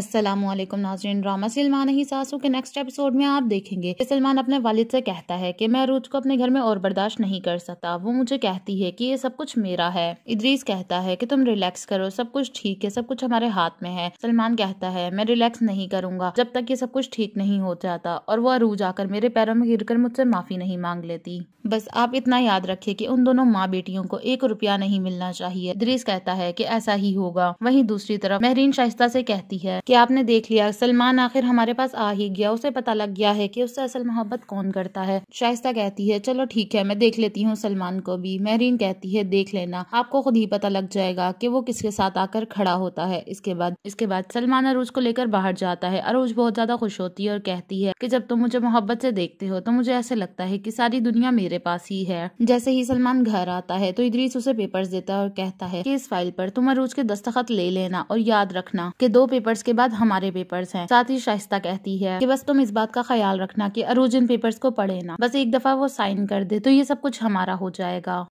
असलम नाजरीन ड्रामा सलमान ही सासू के नेक्स्ट एपिसोड में आप देखेंगे सलमान अपने वालिद से कहता है कि मैं अरूज को अपने घर में और बर्दाश्त नहीं कर सकता वो मुझे कहती है कि ये सब कुछ मेरा है इदरीस कहता है कि तुम रिलैक्स करो सब कुछ ठीक है सब कुछ हमारे हाथ में है सलमान कहता है मैं रिलैक्स नहीं करूंगा जब तक ये सब कुछ ठीक नहीं हो जाता और वह अरूज आकर मेरे पैरों में गिर मुझसे माफी नहीं मांग लेती बस आप इतना याद रखिये की उन दोनों माँ बेटियों को एक रुपया नहीं मिलना चाहिए इद्रीस कहता है की ऐसा ही होगा वही दूसरी तरफ महरीन शाइस्ता से कहती है कि आपने देख लिया सलमान आखिर हमारे पास आ ही गया उसे पता लग गया है कि उससे असल मोहब्बत कौन करता है शाइस्ता कहती है चलो ठीक है मैं देख लेती हूँ सलमान को भी महरीन कहती है देख लेना आपको खुद ही पता लग जाएगा कि वो किसके साथ आकर खड़ा होता है इसके बाद इसके बाद सलमान अरूज को लेकर बाहर जाता है अरूज बहुत ज्यादा खुश होती है और कहती है की जब तुम मुझे मोहब्बत से देखते हो तो मुझे ऐसे लगता है की सारी दुनिया मेरे पास ही है जैसे ही सलमान घर आता है तो इदरीस उसे पेपर देता है और कहता है की इस फाइल पर तुम अरूज के दस्तखत ले लेना और याद रखना की दो पेपर्स के बाद हमारे पेपर्स हैं साथ ही शाइस्ता कहती है कि बस तुम इस बात का ख्याल रखना कि अरूज पेपर्स को पढ़े ना बस एक दफा वो साइन कर दे तो ये सब कुछ हमारा हो जाएगा